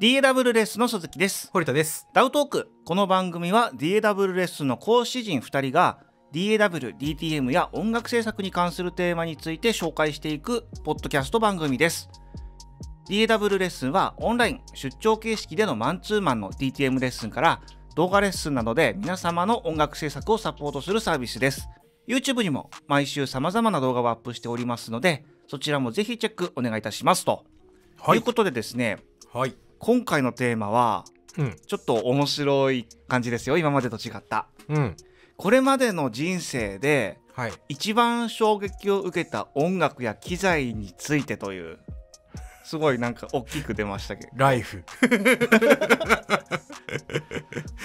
DAW レッスンの鈴木です堀田ですダウトークこの番組は DAW レッスンの講師陣2人が DAW、DTM や音楽制作に関するテーマについて紹介していくポッドキャスト番組です DAW レッスンはオンライン出張形式でのマンツーマンの DTM レッスンから動画レッスンなどで皆様の音楽制作をサポートするサービスです YouTube にも毎週様々な動画をアップしておりますのでそちらもぜひチェックお願いいたしますと、はい、いうことでですね、はい、今回のテーマは、うん、ちょっと面白い感じですよ今までと違った、うん、これまでの人生で、はい、一番衝撃を受けた音楽や機材についてというすごいなんか大きく出ましたけどライフちょ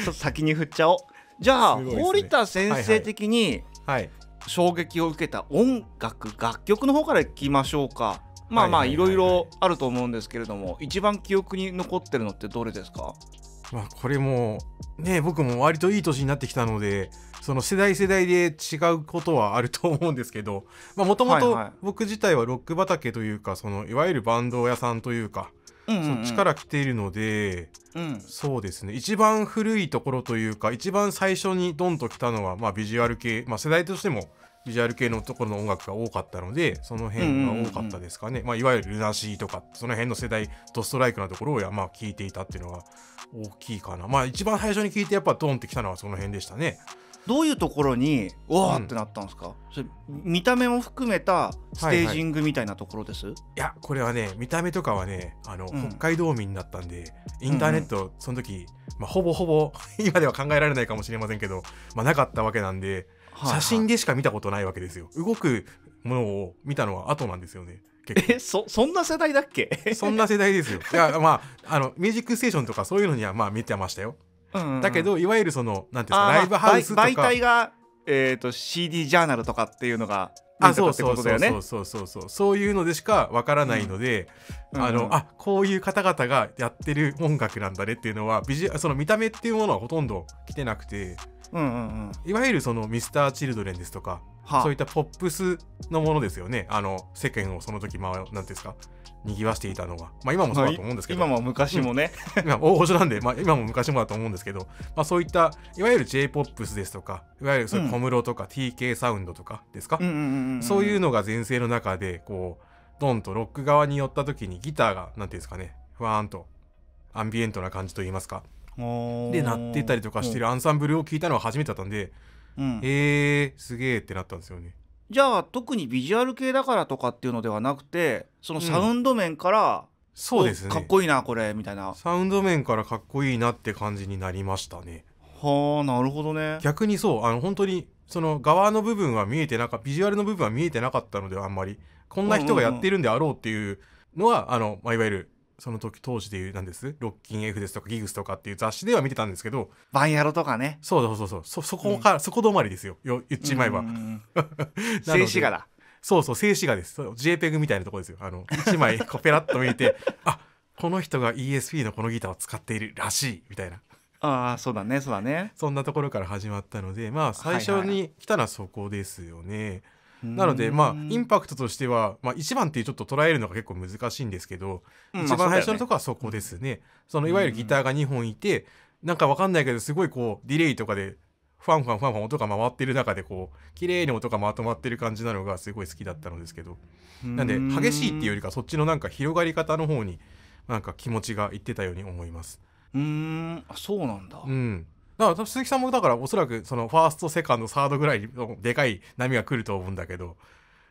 っと先に振っちゃおうじゃあ、ね、堀田先生的に、衝撃を受けた音楽楽曲の方からいきましょうかまあまあいろいろあると思うんですけれども一番記憶に残ってるのってどれですかまあこれもね僕も割といい年になってきたのでその世代世代で違うことはあると思うんですけどもともと僕自体はロック畑というかそのいわゆるバンド屋さんというか、うんうんうん、そっちから来ているので、うん、そうですね一番古いところというか一番最初にドンと来たのは、まあ、ビジュアル系、まあ、世代としてもビジュアル系のところの音楽が多かったのでその辺が多かったですかね、まあ、いわゆるルナシーとかその辺の世代ドストライクなところをまあ聞いていたっていうのが大きいかなまあ一番最初に聞いてやっぱドンってきたのはその辺でしたねどういうところにわーってなったんですか、うん、見た目も含めたステージングみたいなところです、はいはい、いやこれはね見た目とかはねあの、うん、北海道民だったんでインターネットその時、まあ、ほぼほぼ 今では考えられないかもしれませんけど、まあ、なかったわけなんで写真でしか見たことないわけですよ、はいはい、動くものを見たのは後なんですよねえそそんな世代だっけ そんな世代ですよいやまああの「ミュージックステーション」とかそういうのにはまあ見てましたよ、うんうん、だけどいわゆるその何ていうんですかライブハウスとか媒体が、えーと、CD ジャーナルとかっていうのがあそうそうそうそうそうそうそういうのでしかわからないので、うん、あの、うん、あこういう方々がやってる音楽なんだねっていうのはビジその見た目っていうものはほとんど来てなくてうんうんうん、いわゆるそのミスターチルドレンですとか、はあ、そういったポップスのものですよねあの世間をその時まあ何ていうんですかにぎわしていたのが、まあ、今もそうだと思うんですけど、今も昔もね、今大御所なんで、まあ、今も昔もだと思うんですけど、まあ、そういったいわゆる j p o p ですとかいわゆるそ小室とか TK サウンドとかですか、そういうのが全盛の中でこうドンとロック側に寄った時にギターが何ていうんですかねふわーんとアンビエントな感じといいますかで鳴ってたりとかしてるアンサンブルを聞いたのは初めてだったんで、うん、えー、すげえってなったんですよね。じゃあ特にビジュアル系だからとかっていうのではなくてそのサウンド面から、うん、そうですねかっこいいなこれみたいなサウンド面からかっこいいなって感じになりましたねはあなるほどね逆にそうあの本当にその側の部分は見えてなかビジュアルの部分は見えてなかったのであんまりこんな人がやってるんであろうっていうのは、うんうんうん、あの、まあ、いわゆるその時当時でいうなんです「ロッキン F」ですとか「ギグス」とかっていう雑誌では見てたんですけど「バンヤロ」とかねそうそうそうそそこから、うん、そこ止まりですよよ言っちまえば静止画だそうそう静止画です JPEG みたいなとこですよあの1枚こうペラッと見えて あこの人が ESP のこのギターを使っているらしいみたいなああそうだねそうだねそんなところから始まったのでまあ最初に来たのはそこですよね、はいはいなのでまあインパクトとしては、まあ、1番っていうちょっと捉えるのが結構難しいんですけど、うん、一番最初のとこはそこですね,、そのいわゆるギターが2本いてなんかわかんないけどすごいこうディレイとかでファンファンファンファン音が回ってる中でこう綺麗に音がまとまってる感じなのがすごい好きだったのですけどなんで激しいっていうよりかそっちのなんか広がり方の方になんか気持ちがいってたように思います。うんそうなんだ、うん、だから鈴木さんもだからおそらくそのファーストセカンドサードぐらいのでかい波が来ると思うんだけど、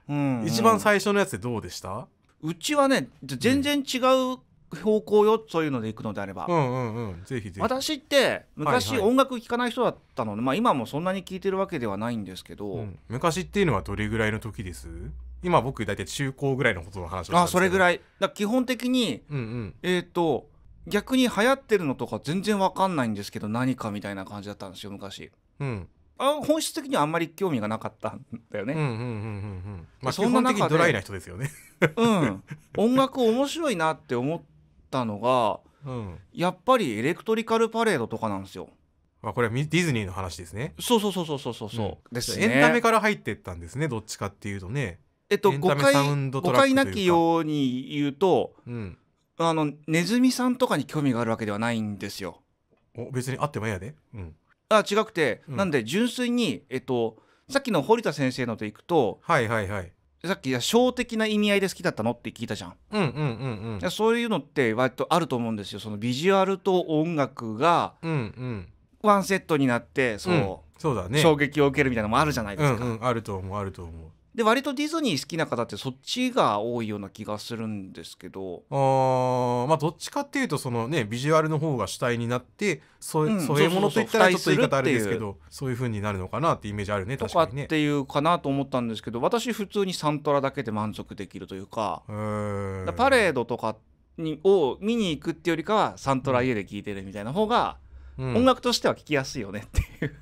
うんうん、一番最初のやつでどうでしたうちはね全然違う方向よ、うん、そういうので行くのであれば、うんうんうん、ぜひぜひ私って昔音楽聴かない人だったので、まあ、今もそんなに聴いてるわけではないんですけど、うん、昔っていうのはどれぐらいの時です今僕大体中高ぐらいのことの話をあそれぐらいだ基本的に、うんうん、えっ、ー、と逆に流行ってるのとか全然わかんないんですけど何かみたいな感じだったんですよ昔。うんあ本質的にはあんまり興味がなかったんだよね。うんうんうんうんうんまあ、そんな中ドライな人ですよね。うん、音楽面白いなって思ったのが、うん、やっぱりエレクトリカルパレードとかなんですよ。まあ、これはディズニーの話ですね。そうそうそうそうそうそう、うん、ですね。エンタメから入ってったんですね。どっちかっていうとね。えっと誤解誤解なきように言うと、うん、あのネズミさんとかに興味があるわけではないんですよ。お別にあってもええやで。うん、あ違くて、うん、なんで純粋に、えっと、さっきの堀田先生のといくと、はいはいはい、さっき「小的な意味合いで好きだったの?」って聞いたじゃん,、うんうんうんうん、そういうのって割とあると思うんですよそのビジュアルと音楽がううんん。ワンセットになってそううん、そうだね、衝撃を受けるみたいなのもあるじゃないですか。うんうん、あると思うあると思う。で割とディズニー好きな方ってそっちが多いような気がするんですけどあまあどっちかっていうとそのねビジュアルの方が主体になってそういうものといったらちょっと言い方あれですけどそういうふうになるのかなってイメージあるね確かにね。っていうかなと思ったんですけど私普通にサントラだけで満足できるというかかパレードとかにを見に行くっていうよりかはサントラ家で聴いてるみたいな方が、音楽としては聴きやすいよねっていう。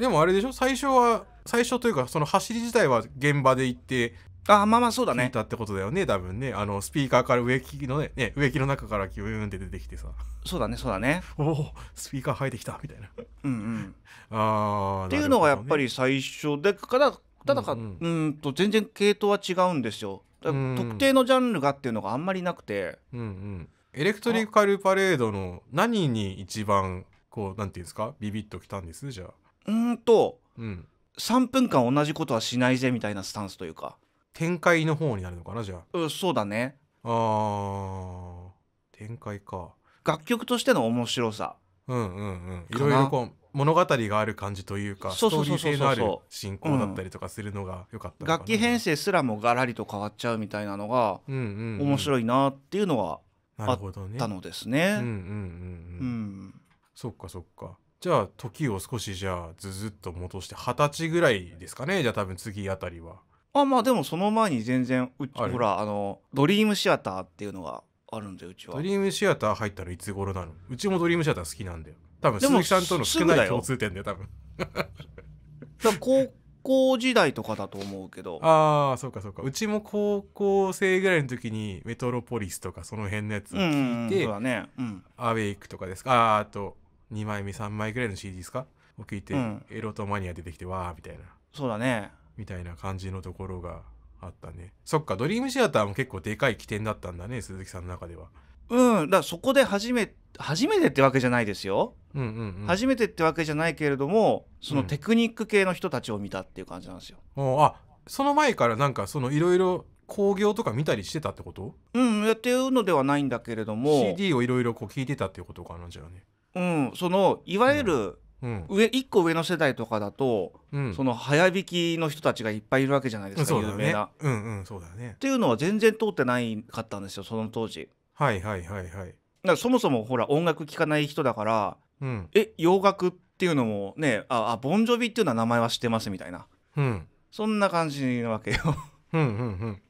でもあれでしょ最初は最初というかその走り自体は現場で行ってあまあまあそうだね聞いたってことだよね多分ねあのスピーカーから植木のね、ね、植木の中からキューンって出てきてさそうだねそうだねおおスピーカー生えてきたみたいなうんうん ああ、っていうのがやっぱり最初でからただか、うんうん、うんと全然系統は違うんですよ特定のジャンルがっていうのがあんまりなくて、うんうん、エレクトリカルパレードの何に一番こうなんていうんですかビビッときたんですじゃあうんと、うん、3分間同じことはしないぜみたいなスタンスというか展開の方になるのかなじゃあ、うそうだねあ展開か楽曲としての面白さうんうんうんいろいろこう物語がある感じというかうトうリー性のある進行だったりとかするのが良かった、う楽器編成すらもがらりと変わっちゃうみたいなのが、うんうんう面白いなっていうのはあったのですね。ううううん、そっかそっかじゃあ時を少しじゃあずずっと戻して二十歳ぐらいですかねじゃあ多分次あたりは。あまあでもその前に全然うちほらあのドリームシアターっていうのがあるんでうちはドリームシアター入ったらいつ頃なのうちもドリームシアター好きなんだよ。多分鈴木さんとの少ない共通点だよ多分。高校時代とかだと思うけどああそうかそうかうちも高校生ぐらいの時にメトロポリスとかその辺のやつ、うんうんうんでそうだねうんアウェイクとかですかあーあと2枚目3枚ぐらいの CD ですかを聞いて、うん、エロとマニア出てきてわーみたいなそうだねみたいな感じのところがあったねそっかドリームシアターも結構でかい起点だったんだね鈴木さんの中ではうんだからそこで初め初めてってわけじゃないですよ、うんうんうん、初めてってわけじゃないけれどもそのテクニック系の人たちを見たっていう感じなんですよ、うん、あその前からなんかそのいろいろ興行とか見たりしてたってことうんやってるうのではないんだけれども CD をいろいろ聴いてたっていうことかなじゃねうん、そのいわゆる、上1個上の世代とかだと、その早引きの人たちがいっぱいいるわけじゃないですか、有名な。うんうんそうだね、っていうのは全然通ってないかったんですよその当時。はいはいはいはい。だそもそもほら音楽聴かない人だから、うん、え洋楽っていうのもねああボンジョビっていうのは名前は知ってますみたいな、うん、そんな感じなわけようんうん、うん。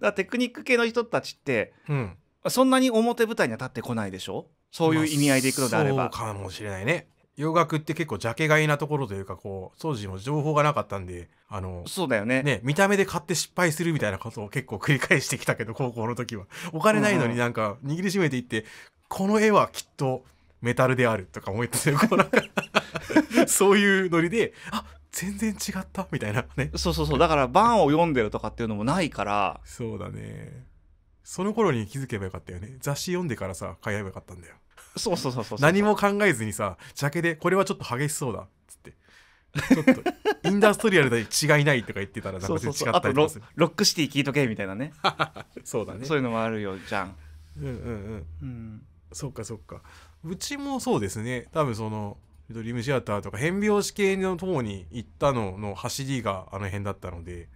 だテクニック系の人たちって、うん、そんなに表舞台には立ってこないでしょそういう意味合いでいくのであれば、まあ、そうかもしれないね洋楽って結構ジャケ買いなところというかこう当時の情報がなかったんであのそうだよねね見た目で買って失敗するみたいなことを結構繰り返してきたけど高校の時はお金ないのになんか握りしめていって、うん、この絵はきっとメタルであるとか思ってたよそういうノリであ全然違ったみたいなねそうそうそうだから「バン」を読んでるとかっていうのもないからそうだねその頃に気づけばよかったよね雑誌読んでからさ買えばよかったんだよそうそうそうそう何も考えずにさジャケでこれはちょっと激しそうだっつってちょっとインダストリアルで違いないとか言ってたらなんか違ったりとかするロックシティ聞いとけみたいなねそうだねそういうのもあるよじゃんうんうんうん、うん、そっかそっかうちもそうですね多分そのドリームシアターとか変拍子系の方に行ったのの走りがあの辺だったので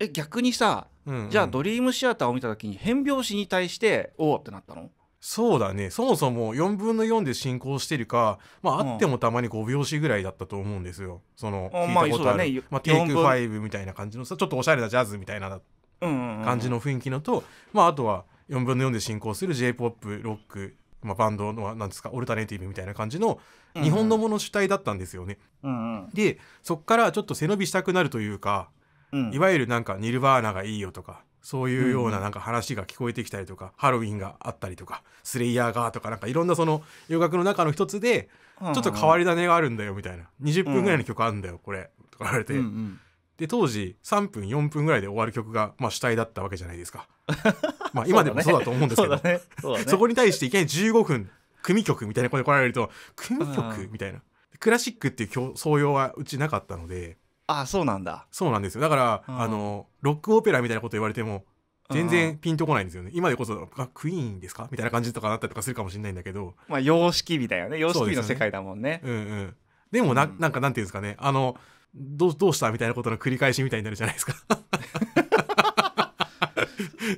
え逆にさ、うんうん、じゃあ「ドリームシアター」を見た時に変拍子に対しておおってなったのそうだねそもそも4分の4で進行してるか、まあ、あってもたまに5拍子ぐらいだったと思うんですよその聞いたことある、まあ、まあ、テイク5みたいな感じのさちょっとおしゃれなジャズみたいな感じの雰囲気のと、まあ、あとは4分の4で進行する j p o p ロック、まあ、バンドのなんですかオルタネイティブみたいな感じの日本のもの主体だったんですよね。うんうん、でそっからちょっと背伸びしたくなるというかうん、いわゆるなんかニルバーナがいいよとかそういうようななんか話が聞こえてきたりとか、うん、ハロウィンがあったりとかスレイヤーがとかなんかいろんなその洋楽の中の一つで、ちょっと変わり種があるんだよみたいな20分ぐらいの曲あるんだよこれとか言われて、うんうん、で当時3分4分ぐらいで終わる曲が、まあ、主体だったわけじゃないですか まあ今でもそうだと思うんですけどそ、ねそね、そこに対していきなり15分組曲みたいなこで来られると組曲みたいなクラシックっていう教創用はうちなかったので。あそうなんだそうなんですよだから、うん、あのロックオペラみたいなこと言われても全然ピンとこないんですよね、うん、今でこそあクイーンですかみたいな感じとかなったりとかするかもしれないんだけどまあ様式ただよね様式の世界だもんね、ね、うんうんでもな,、ん、なんかなんていうんですかねあのどうどうしたみたいなことの繰り返しみたいになるじゃないですか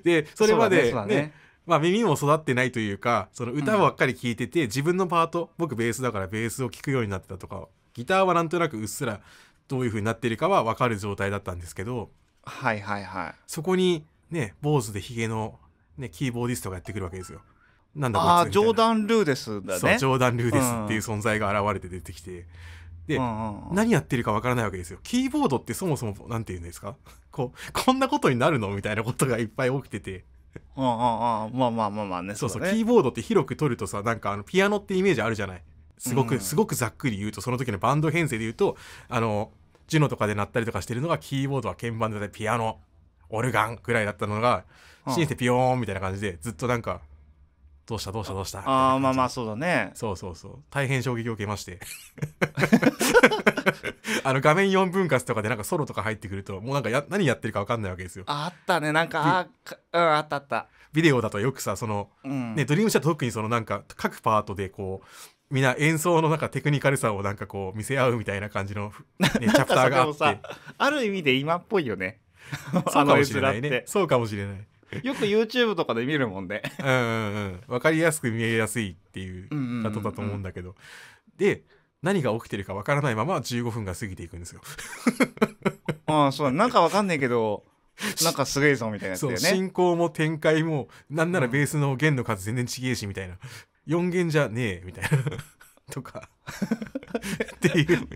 でそれまでね、ね、まあ、耳も育ってないというかその歌ばっかり聴いてて、うん、自分のパート僕ベースだからベースを聴くようになってたとかギターはなんとなくうっすらどういう風になってるかは分かる状態だったんですけどはいはいはいそこにね坊主でヒゲの、ね、キーボーディストがやってくるわけですよ。なんだああジョーダン・ルーデスだねそうジョーダン・ルーデスっていう存在が現れて出てきて、で、うんうん、何やってるかわからないわけですよキーボードってそもそも何て言うんですか こうこんなことになるのみたいなことがいっぱい起きてて。あああまあまあまあまあねそうそう、ね、キーボードって広く取るとさなんかあのピアノってイメージあるじゃないすごく、うん、すごくざっくり言うとその時のバンド編成で言うとあのジュノとかで鳴ったりとかしてるのがキーボードは鍵盤でピアノオルガンぐらいだったのが、シンセピヨーンみたいな感じでずっとなんかどうしたどうしたどうしたああまあまあそうだねそうそうそう大変衝撃を受けまして あの画面4分割とかでなんかソロとか入ってくるともうなんかや何やってるか分かんないわけですよあったねなんかあ,、うん、あったあったビデオだとよくさその、うん、ねドリームシャット特にそのなんか各パートでこうみんな演奏のなんかテクニカルさをなんかこう見せ合うみたいな感じの、ね、チャプターがあってある意味で今っぽいよね そうかもしれないねそうかもしれないよく YouTube とかで見るもんでうんうんうん分かりやすく見えやすいっていうことだと思うんだけど、で何が起きてるか分からないまま15分が過ぎていくんですよああそうなんか分かんないけどなんかすげえぞみたいなやつだよね進行も展開もなんならベースの弦の数全然ちげえしみたいな、4弦じゃねえみたいな とかっていう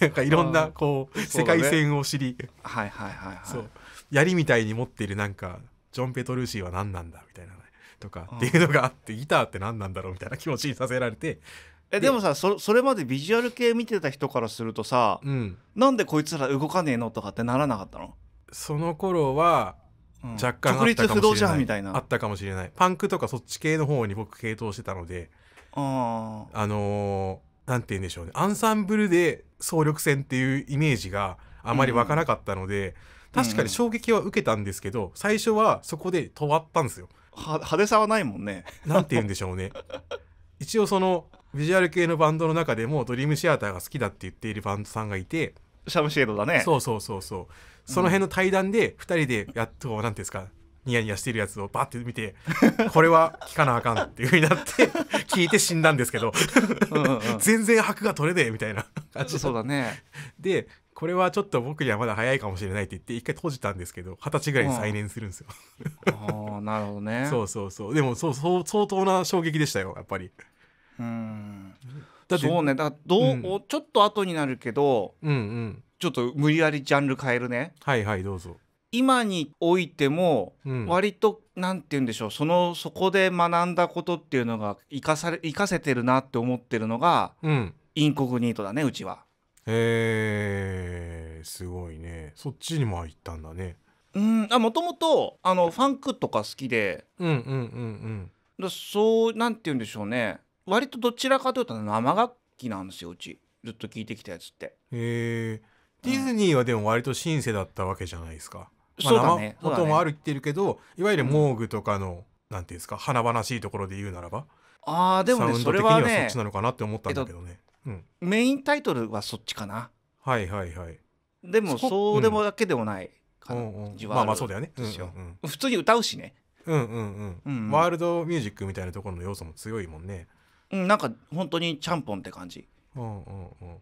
なんかいろんなこう世界線を知り、ね、はいはいはいはいそう槍みたいに持ってるなんかジョン・ペトルーシーは何なんだみたいな、ね、とかっていうのがあってギターって何なんだろうみたいな気持ちにさせられてえでもさそれまでビジュアル系見てた人からするとさ、うん、なんでこいつら動かねえのとかってならなかったのその頃は若干あったかもしれない,、なあったかもしれないパンクとかそっち系の方に僕系統してたのであのー、なんて言うんでしょうねアンサンブルで総力戦っていうイメージがあまり湧かなかったので、うん、確かに衝撃は受けたんですけど、うん、最初はそこで止まったんですよ派手さはないもんねなんて言うんでしょうね一応そのビジュアル系のバンドの中でもドリームシアターが好きだって言っているバンドさんがいてシャムシェードだねそうそうそうそうその辺の対談で2人でやっと何ていうんですかニヤニヤしてるやつをバッて見て これは聞かなあかんっていうふうになって 聞いて死んだんですけど全然白が取れねえみたいな感じそうだねでこれはちょっと僕にはまだ早いかもしれないって言って一回閉じたんですけど二十歳ぐらいに再燃するんですよ、うん、ああなるほどね そうそうそうでもそうそう相当な衝撃でしたよやっぱりうんだってそうねだどう、うん、ちょっと後になるけど、うんうん、ちょっと無理やりジャンル変えるねはいはいどうぞ今においても割と何て言うんでしょうそのそこで学んだことっていうのが生かされ生かせてるなって思ってるのが、インコグニートだねうちは。へえすごいねそっちにも入ったんだね。うんあもともとあのファンクとか好きで、うんうんうんうん、だそう何て言うんでしょうね割とどちらかというと生楽器なんですようちずっと聴いてきたやつって。へえ。ディズニーはでも割とシンセだったわけじゃないですか。まあ、音もあるってるけど、いわゆるモーグとかの、うん、なんていうんですか、華々しいところで言うならば。ああ、でもね、それはそっちなのかなって思ったんだけどね。えっと、うん、メインタイトルはそっちかな。はいはいはい。でも、そうでもだけでもない感じはある、うんうんまあまあそうだよね。普通に歌うしね。うんうんうん。うんうん、ワールドミュージックみたいなところの要素も強いもんね。うん、なんか本当にちゃんぽんって感じ。うんうんうん。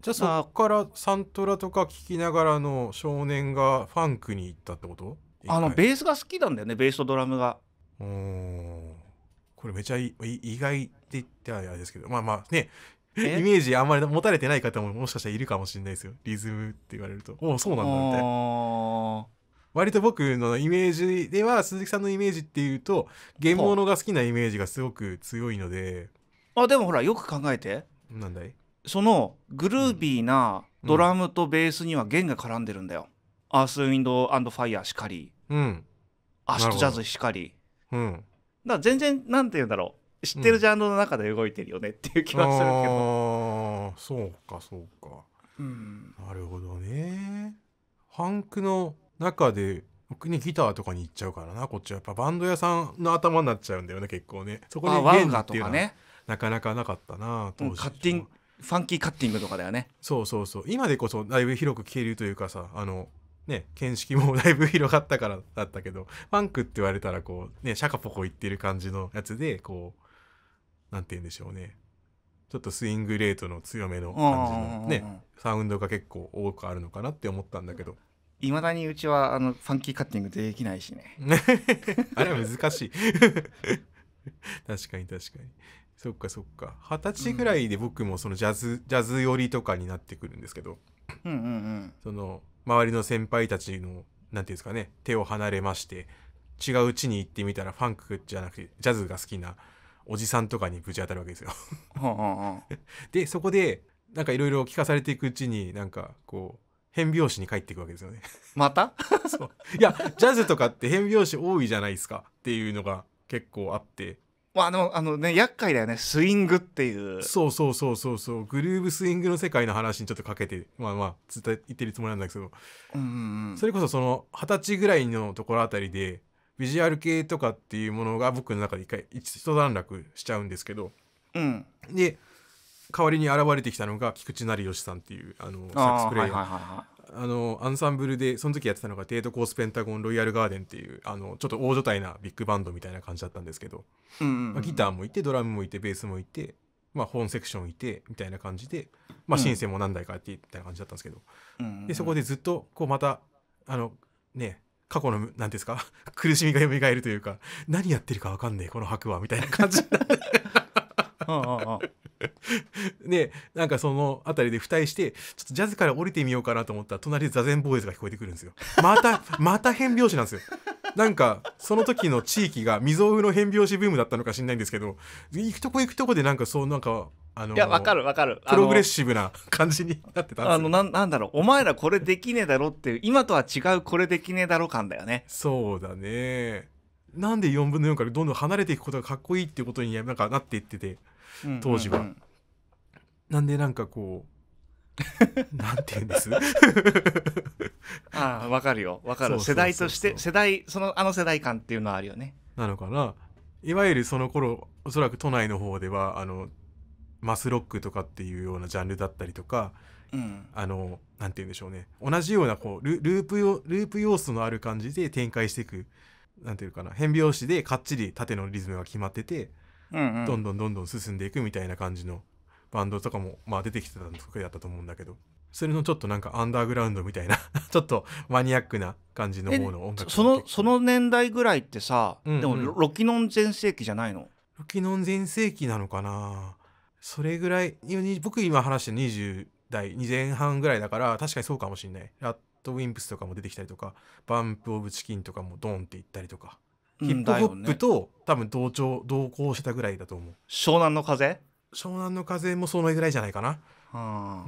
じゃあそっからサントラとか聴きながらの少年がファンクに行ったってことあのベースが好きなんだよねベースとドラムが。これめちゃ意外って言ってあれですけどまあまあねイメージあんまり持たれてない方ももしかしたらいるかもしれないですよリズムって言われるとおおそうなんだみたいな。割と僕のイメージでは鈴木さんのイメージっていうとゲームものが好きなイメージがすごく強いのであでもほらよく考えてなんだいそのグルービーなドラムとベースには弦が絡んでるんだよ、うん、アースウィンドアンドファイヤーしかり、うん、アッシジャズしかり、うん、だから全然なんて言うんだろう知ってるジャンルの中で動いてるよねっていう気はするけど、ああそうかそうか、うん、なるほどねハンクの中で僕にギターとかに行っちゃうからなこっちはやっぱバンド屋さんの頭になっちゃうんだよね結構ねそこに弦っていうのは、ね、なかなかなかったな当時、うん、カッティングファンキーカッティングとかだよねそうそうそう今でこそだいぶ広く聞けるというかさあのね見識も だいぶ広がったからだったけどファンクって言われたらこうねシャカポコ言ってる感じのやつでこうなんて言うんでしょうねちょっとスイングレートの強めの感じのねサウンドが結構多くあるのかなって思ったんだけどいまだにうちはあのファンキーカッティングできないしね あれは難しい 確かに確かにそっかそっか二十歳ぐらいで僕もそのジャズ、うん、ジャズ寄りとかになってくるんですけど、うんうんうん、その周りの先輩たちの何ていうんですかね手を離れまして違ううちに行ってみたらファンクじゃなくてジャズが好きなおじさんとかにぶち当たるわけですよはあはあ。でそこでなんかいろいろ聞かされていくうちになんかこう変拍子に帰っていくわけですよねまた そういやジャズとかって変拍子多いじゃないですかっていうのが結構あってまあ、の、あのね、厄介だよね、スイングっていう。そうそうそうそうそうグルーブスイングの世界の話にちょっとかけてまあまあずっと言ってるつもりなんだけどうんうんそれこそその二十歳ぐらいのところあたりでビジュアル系とかっていうものが僕の中で一回一段落しちゃうんですけどうん。で代わりに現れてきたのが菊池成吉さんっていうあのサックスプレイヤーあのアンサンブルでその時やってたのがデートコースペンタゴンロイヤルガーデンっていうあのちょっと大所帯なビッグバンドみたいな感じだったんですけど、まあ、ギターもいてドラムもいてベースもいて、まあ、本セクションいてみたいな感じで、まあ、シンセも何台かやってみたいな感じだったんですけど、でそこでずっとこうまたあのね過去の何ですか 苦しみが蘇るというか何やってるか分かんねえこの白はみたいな感じになって。でなんかその辺りで付帯してちょっとジャズから降りてみようかなと思ったら隣で座禅ボーイズが聞こえてくるんですよまた また変拍子なんですよなんかその時の地域が未曾有の変拍子ブームだったのか知んないんですけど行くとこ行くとこでなんかそうなんかあのいやわかるわかるプログレッシブな感じになってたんですあのななんだろうお前らこれできねえだろっていう今とは違うこれできねえだろ感だよねそうだねなんで4分の4からどんどん離れていくことがかっこいいっていうことになんかなっていってて当時は、うんうんうん、なんでなんかこう なんて言うんですああわかるよわかる世代として世代そのあの世代感っていうのはあるよねなのかないわゆるその頃おそらく都内の方ではあのマスロックとかっていうようなジャンルだったりとか、うん、あのなんて言うんでしょうね同じようなこうルループループ要素のある感じで展開していくなんていうかな変拍子でかっちり縦のリズムが決まっててうんうん、どんどんどんどん進んでいくみたいな感じのバンドとかも、まあ、出てきてたの得意だったと思うんだけどそれのちょっとなんかアンダーグラウンドみたいな ちょっとマニアックな感じの方の音楽そのその年代ぐらいってさ、うんうん、でもロキノン全盛期じゃないのロキノン全盛期なのかなそれぐらい僕今話して20代2前半ぐらいだから確かにそうかもしんないラットウィンプスとかも出てきたりとかバンプ・オブ・チキンとかもドンっていったりとかヒップホップと、多分同調同行してたぐらいだと思う湘南の風湘南の風もそのぐらいじゃないかな、う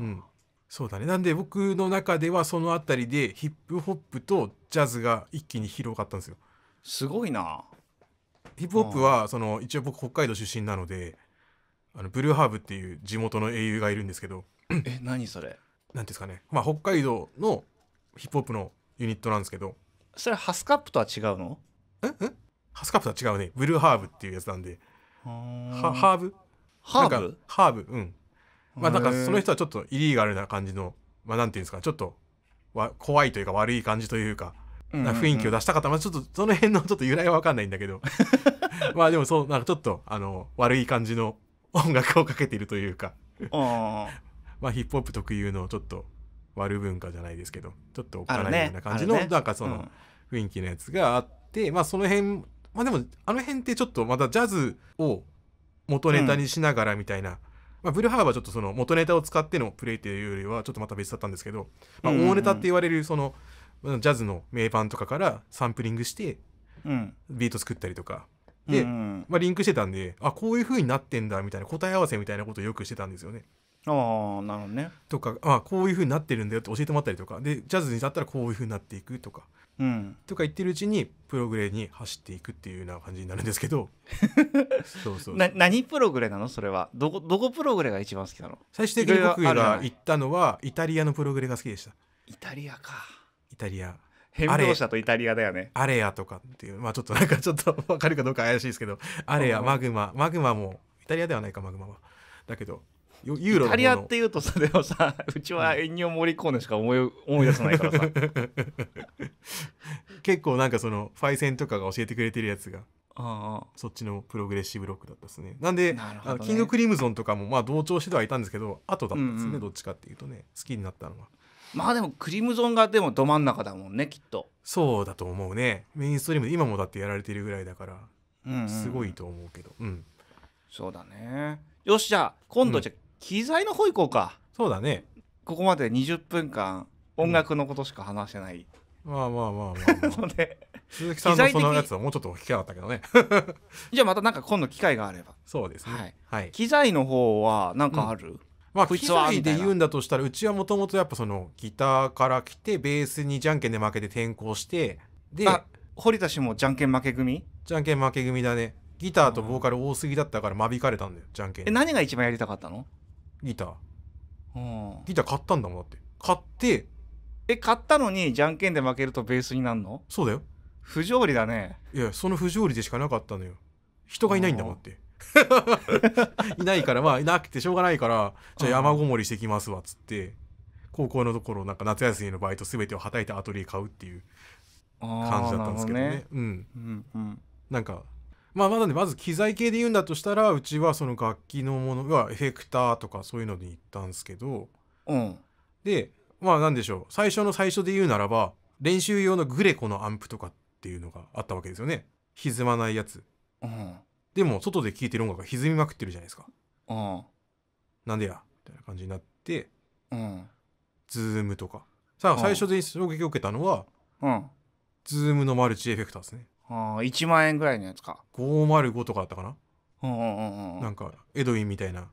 ん、そうだねなんで僕の中ではその辺りでヒップホップとジャズが一気に広がったんですよすごいなヒップホップはその一応僕北海道出身なのであのブルーハーブっていう地元の英雄がいるんですけどえ何それなんですかね、まあ、北海道のヒップホップのユニットなんですけどそれハスカップとは違うのええハスカップとは違うねブルーハーブっていうやつなんでハーブハーブハーブうんまあなんかその人はちょっとイリーガルな感じのまあなんていうんですかちょっとわ怖いというか悪い感じというか雰囲気を出したかった、まあ、ちょっとその辺のちょっと由来は分かんないんだけど まあでもそうなんかちょっとあの悪い感じの音楽をかけているというか まあヒップホップ特有のちょっと悪文化じゃないですけどちょっとおっかないような感じの、ねね、なんかその雰囲気のやつがあって、うん、まあその辺まあでもあの辺ってちょっとまたジャズを元ネタにしながらみたいな、うん、まあ、ブルーハーーはちょっとその元ネタを使ってのプレイっていうよりはちょっとまた別だったんですけど、まあ、大ネタって言われるその、ジャズの名盤とかからサンプリングしてビート作ったりとか、で、まあ、リンクしてたんであこういう風になってんだみたいな答え合わせみたいなことをよくしてたんですよね。あなるほどねとかあこういう風になってるんだよって教えてもらったりとかでジャズにだったらこういう風になっていくとかうん、とか言ってるうちにプログレに走っていくっていうような感じになるんですけど そうそうな何プログレなのそれはどこどこプログレが一番好きなの最終的に僕が行ったのはイタリアのプログレが好きでしたイタリアかイタリア変動車とイタリアだよねアレアとかっていうまあちょっとなんかちょっと分かるかどうか怪しいですけどアレアマグママグマもイタリアではないかマグマはだけどユーロイタリアっていうとそれをさ うちは遠慮モリコーネしか思い思い出さないからさ 結構なんかそのファイセンとかが教えてくれてるやつがあそっちのプログレッシブロックだったですねなんで、ね、あのキングクリムゾンとかもまあ同調してはいたんですけど後だったんですね、うんうん、どっちかっていうとね好きになったのはまあでもクリムゾンがでもど真ん中だもんねきっとそうだと思うねメインストリームで今もだってやられてるぐらいだから、うん、うん、すごいと思うけどうんそうだねよしじゃあ今度じゃ、うん機材の方行こうかそうだねここまで20分間音楽のことしか話してない、うん、まあまあまあまあ、まあ、で鈴木さんのそのやつはもうちょっと聞きたかったけどね じゃあまたなんか今度機会があればそうですね、はい、はい、機材の方は何かある、うんまあ、機材で言うんだとしたらうちはもともとやっぱそのギターから来てベースにじゃんけんで負けて転向してで堀田氏もじゃんけん負け組じゃんけん負け組だねギターとボーカル多すぎだったから間引かれたんだよじゃんけんえ何が一番やりたかったのギター、うん、ギター買ったんだもんだって買ってえ買ったのにじゃんけんで負けるとベースになるのそうだよ不条理だねいやその不条理でしかなかったのよ人がいないんだもんって いないからまあいなくてしょうがないからじゃあ山ごもりしてきますわっつって高校のところなんか夏休みのバイト全てをはたいてアトリエ買うっていう感じだったんですけどね、ね、うん、うんうん、なんかまあ、まだね、まず機材系で言うんだとしたら、うちはその楽器のものがエフェクターとかそういうので行ったんですけど、うん。で、まあなんでしょう、最初の最初で言うならば、練習用のグレコのアンプとかっていうのがあったわけですよね。歪まないやつ。うん。でも、外で聴いてる音楽が歪みまくってるじゃないですか。うん。なんでやみたいな感じになって、うん。ズームとか。さあ、最初で衝撃を受けたのは、うん。ズームのマルチエフェクターですね。ああ1万円ぐらいのやつか505とかあったかな、うんうんうん、なんかエドウィンみたいな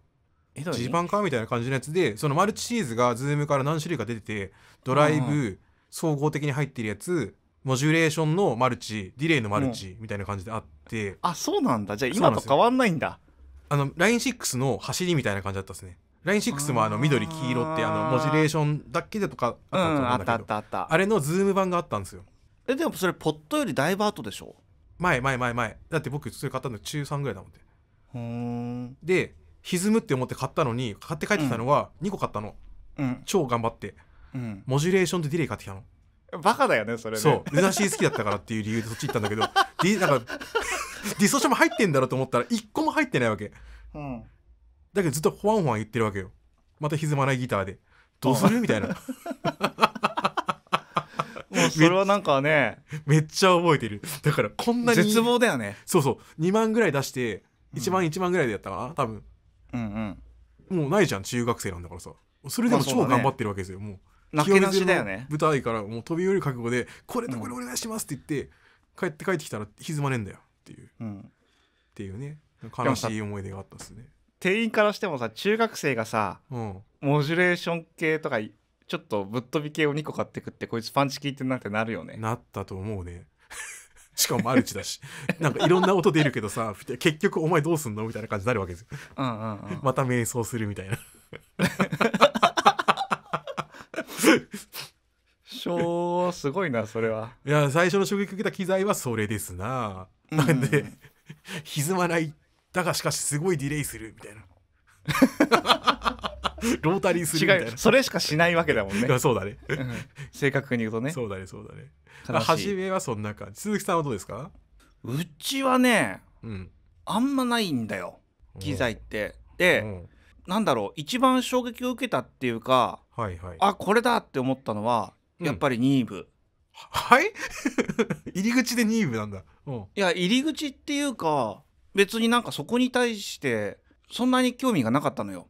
ジーパンかみたいな感じのやつでそのマルチシリーズがズームから何種類か出ててドライブ、総合的に入ってるやつモジュレーションのマルチディレイのマルチみたいな感じであって、うん、あそうなんだじゃあ今と変わんないんだあの LINE6 の走りみたいな感じだったですね LINE6 もあの緑黄色ってあのモジュレーションだけでとかあったあったあったあれのズーム版があったんですよえでもそれポットよりだいぶ後でしょ前前前前だって僕それ買ったの中3ぐらいだもんでうで歪むって思って買ったのに買って帰ってきたのは2個買ったの、うん、超頑張って、うん、モジュレーションとディレイ買ってきたのバカだよねそれねそうルナシー好きだったからっていう理由でそっち行ったんだけどディ なんかディソーションも入ってんだろうと思ったら1個も入ってないわけ、うん、だけどずっとホワンホワン言ってるわけよまた歪まないギターでどうするみたいな それはなんかねめっちゃ覚えてるだからこんなに絶望だよねそうそう2万ぐらい出して1万1万ぐらいでやったかな多分うんうんもうないじゃん中学生なんだからさそれでも超頑張ってるわけですよ、もう泣けなしだよね舞台からもう飛び降りる覚悟で「これとこれお願いします」って言って、帰って帰ってきたら歪まねえんだよっていう、うん、っていうね悲しい思い出があったっすね店員からしてもさ中学生がさ、うん、モジュレーション系とかちょっとぶっ飛び系を2個買ってくってこいつパンチ効いてるなってなるよねなったと思うね しかもマルチだし なんかいろんな音出るけどさ結局お前どうすんのみたいな感じになるわけですよ、うんうんうん、また瞑想するみたいな小 すごいなそれはいや最初の衝撃を受けた機材はそれですな、うん、なんで歪まないだがしかしすごいディレイするみたいな ロータリーするみたいな違うそれしかしないわけだもんね そうだね、正確に言うとねそうだねそうだね、初めはそんな感じ鈴木さんはどうですかうちはね、うん、あんまないんだよ機材って、で、うん、なんだろう一番衝撃を受けたっていうか、はいはい、あこれだって思ったのはやっぱりニーブ、はい 入り口でニーブなんだいや入り口っていうか別になんかそこに対してそんなに興味がなかったのよ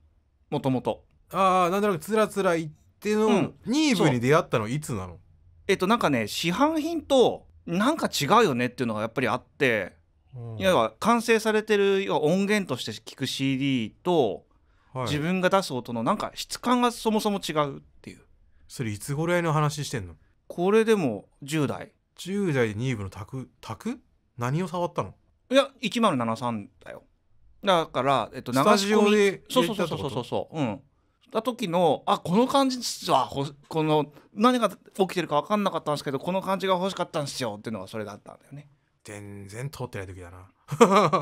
もともとああなんとなくつらつら行っての、うんニーブに出会ったのいつなのえっとなんかね市販品となんか違うよねっていうのがやっぱりあって、いわゆる完成されてる要は音源として聴く CD と、はい自分が出す音のなんか質感がそもそも違うっていうそれいつ頃合の話してんのこれでも10代 ?10 代でニーブのタク何を触ったのいや1073だよだからえっと流し込でそうそうそうそうそうそううんた時のあこの感じはこの何が起きてるか分かんなかったんですけどこの感じが欲しかったんですよっていうのがそれだったんだよね全然通ってない時だな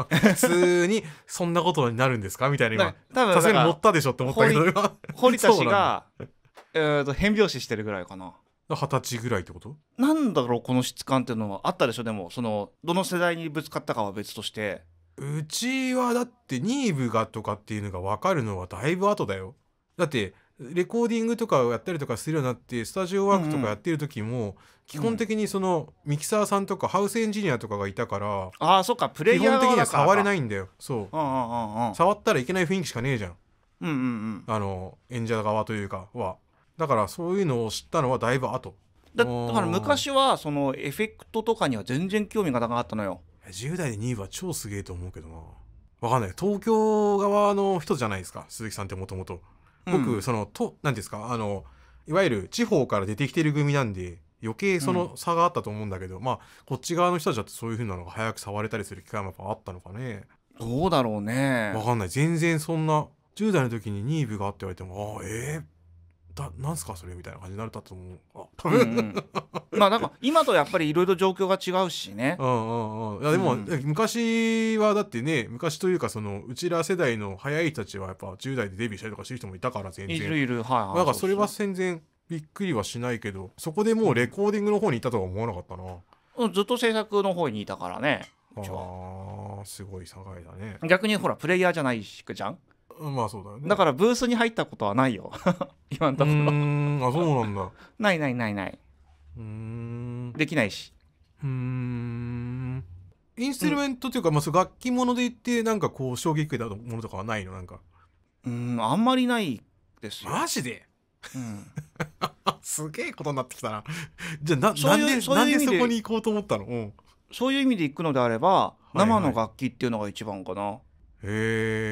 普通にそんなことになるんですかみたいな今多分さすがに乗ったでしょって思ったけど堀田氏が、えと変拍子してるぐらいかな二十歳ぐらいってことなんだろうこの質感っていうのはあったでしょでもそのどの世代にぶつかったかは別としてうちはだってニーブがとかっていうのが分かるのはだいぶ後だよ。だってレコーディングとかをやったりとかするようになってスタジオワークとかやってる時も基本的にそのミキサーさんとかハウスエンジニアとかがいたからあそっかプレイヤー基本的には触れないんだよそう触ったらいけない雰囲気しかねえじゃん,、ん、あの演者側というかはだからそういうのを知ったのはだいぶ後だだから昔はそのエフェクトとかには全然興味がなかったのよ10代で2位は超すげえと思うけどな。わかんない。東京側の人じゃないですか、鈴木さんってもともと。僕、うん、その、と、なんですか、あの、いわゆる地方から出てきてる組なんで、余計その差があったと思うんだけど、うん、まあ、こっち側の人じゃだってそういう風なのが早く触れたりする機会もやっぱあったのかね。どうだろうね。わかんない。全然そんな、10代の時にニーブがあって言われても、ああ、ええーだなんすかそれみたいな感じになるたと思うあ、うんうん、まあなんか今とやっぱりいろいろ状況が違うしね うんうんうんいやでも、うん、昔はだってね昔というかそのうちら世代の早い人たちはやっぱ10代でデビューしたりとかしてる人もいたから全然いるいるはい、なんかそれは全然びっくりはしないけどそこでもうレコーディングの方にいたとは思わなかったな、うん、ずっと制作の方にいたからねああすごい境だね逆にほらプレイヤーじゃないしくじゃんまあそうだよねだからブースに入ったことはないよ 今のところうんあそうなんだ ないないないないうんできないしうんインストゥルメントというか、うん、まあ、楽器もので言ってなんかこう衝撃的けものとかはないのなんかうんあんまりないですよマジで、うん、すげえことになってきたなじゃあななんでなんでそこに行こうと思ったの、うん、そういう意味で行くのであれば、はいはい、生の楽器っていうのが一番かなへえ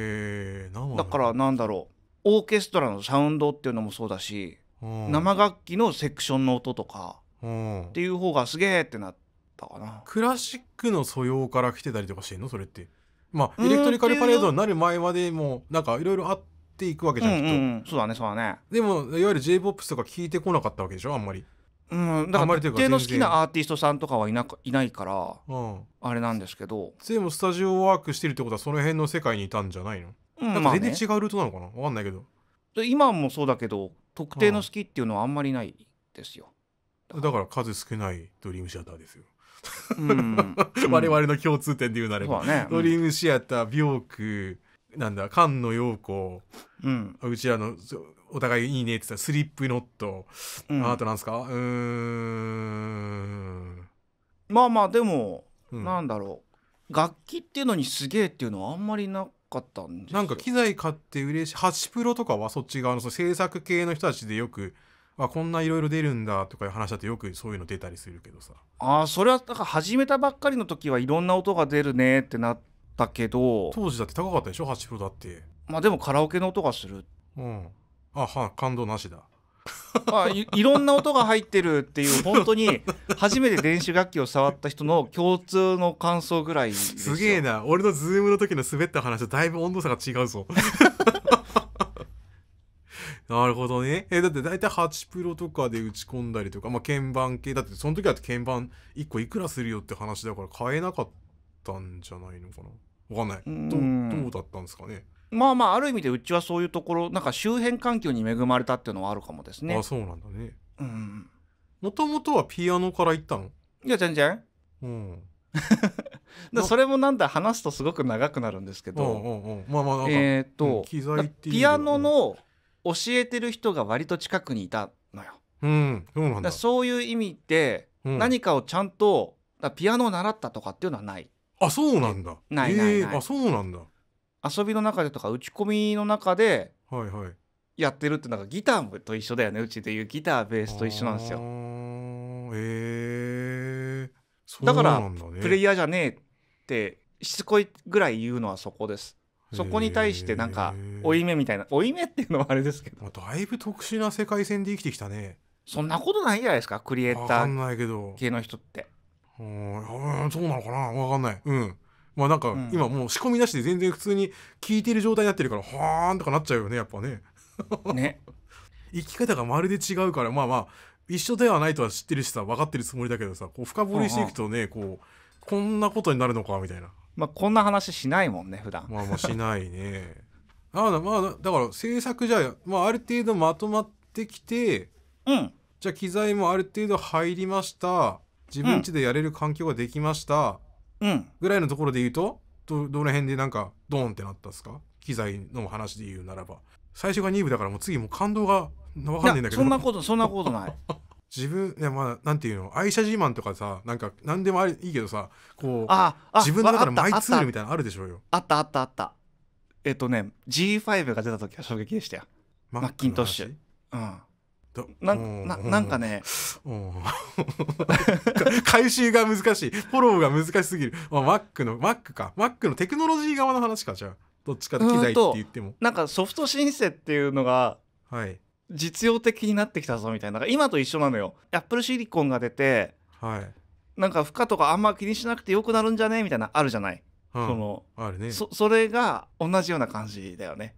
だからなんだろうオーケストラのサウンドっていうのもそうだし、うん、生楽器のセクションの音とかっていう方がすげえってなったかな、クラシックの素養から来てたりとかしてんのそれってまあエレクトリカルパレードになる前までもなんかいろいろあっていくわけじゃんきっうんうん、そうだねそうだねでもいわゆる j p o p とか聞いてこなかったわけでしょあんまりうん、だから特定の好きなアーティストさんとかはいないないから、うん、あれなんですけどでもスタジオワークしてるってことはその辺の世界にいたんじゃないの全然違うルートなのかな分かんないけど今もそうだけど特定の好きっていうのはあんまりないですよ、だから数少ないドリームシアターですよ 我々の共通点で言うなれば、ドリームシアター病区なんだ菅野陽子、うん、うちらのお互いいいねって言ったスリップノット、うん、あとなんですかうんまあまあでも、なんだろう楽器っていうのにすげえっていうのはあんまりなかったんですなんか機材買って嬉しいハチプロとかはそっち側のその制作系の人たちでよくあこんないろいろ出るんだとかいう話だとよくそういうの出たりするけどさあそれはだから始めたばっかりの時はいろんな音が出るねってなったけど当時だって高かったでしょハチプロだってまあでもカラオケの音がするうんあは感動なしだあ、いろんな音が入ってるっていう本当に初めて電子楽器を触った人の共通の感想ぐらいすげえな俺のズームの時の滑った話とだいぶ温度差が違うぞ なるほどね。えだって大体8プロとかで打ち込んだりとか、まあ、鍵盤系だってその時だって鍵盤1個いくらするよって話だから買えなかったんじゃないのかな。わかんないどどうだったんですかねまあまあある意味でうちはそういうところなんか周辺環境に恵まれたっていうのはあるかもですねあそうなんだねうんもともとはピアノから行ったのいや全然うんだ それもなんだ話すとすごく長くなるんですけど、うんうんうん、まあまあえっと、うピアノの教えてる人が割と近くにいたのよ。うん、そうなんだそういう意味で、何かをちゃんとピアノを習ったとかっていうのはない。あそうなんだないないない、えー、あそうなんだ遊びの中でとか打ち込みの中でやってるってなんかギターと一緒だよねうちでいうギターベースと一緒なんですよ。へえー、だから、プレイヤーじゃねえってしつこいぐらい言うのはそこです。そこに対してなんか負い目みたいな負い目っていうのはあれですけどだいぶ特殊な世界線で生きてきたねそんなことないじゃないですかクリエイター系の人ってうんそうなのかな分かんないうんまあなんか今もう仕込みなしで全然普通に聞いてる状態になってるからはーんとかなっちゃうよねやっぱねね 生き方がまるで違うからまあまあ一緒ではないとは知ってるしさ分かってるつもりだけどさこう深掘りしていくとね、こうこんなことになるのかみたいなまあこんな話しないもんね普段まあまあしないね ああまあだから制作じゃ、まあ、ある程度まとまってきて、うん、じゃあ機材もある程度入りました自分家でやれる環境ができましたぐらいのところで言うとどどの辺でなんかドーンってなったんですか機材の話で言うならば最初が2部だからもう次もう感動が分かんないんだけどそんなことそんなことない 自分いやまあなんていうの愛車自慢とかさなんか何でもあいいけどさこう自分の中ら、マイツールみたいなのあるでしょうよあったあったあったえっとね G5 が出た時は衝撃でしたよマッキントッシュうんなんななんかね回収が難しいフォローが難しすぎるあマックのマックかマックのテクノロジー側の話かじゃあどっちかって機材って言ってもなんかソフト申請っていうのが、はい、実用的になってきたぞみたいな今と一緒なのよアップルシリコンが出て、はい、なんか負荷とかあんま気にしなくてよくなるんじゃねみたいなあるじゃない、うん、そのあるねそれが同じような感じだよね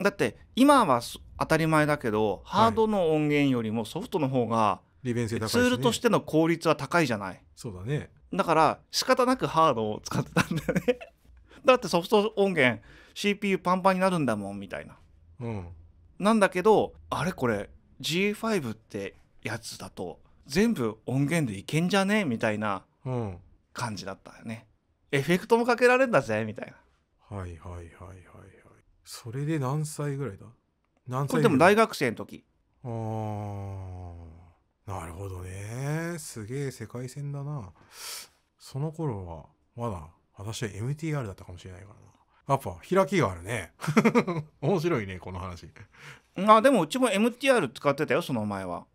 だって今は当たり前だけど、ハードの音源よりもソフトの方が利便性高い、ね、ツールとしての効率は高いじゃないそうだねだから仕方なくハードを使ってたんだよね だってソフト音源 CPU パンパンになるんだもんみたいなうんなんだけどあれこれ G5 ってやつだと全部音源でいけんじゃねえみたいな感じだったよね、うん、エフェクトもかけられるんだぜみたいなはいはいはいはいはいそれで何歳ぐらいだ何これでも大学生の時ああ。なるほどねすげえ世界戦だなその頃はまだ私は MTR だったかもしれないからなやっぱ開きがあるね 面白いねこの話あでもうちも MTR 使ってたよその前は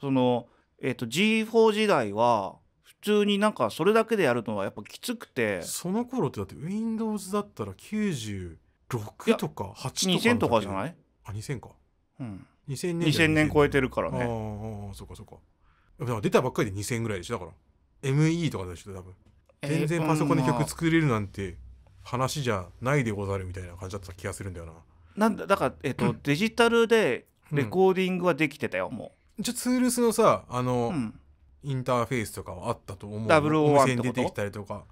そのえっ、と G4 時代は普通になんかそれだけでやるのはやっぱきつくてその頃ってだって Windows だったら96とか8とか2000とかじゃないあ2000か、うん、2000年2000年超えてるからねああそっかそっかだか出たばっかりで2000ぐらいでしょだから ME とかでしょ多分全然パソコンで曲作れるなんて話じゃないでござるみたいな感じだった気がするんだよななんだだから、えっと、うん、デジタルでレコーディングはできてたよ、もうじゃツールスのさあの、うん、インターフェースとかはあったと思う001ってこと出てきたりとか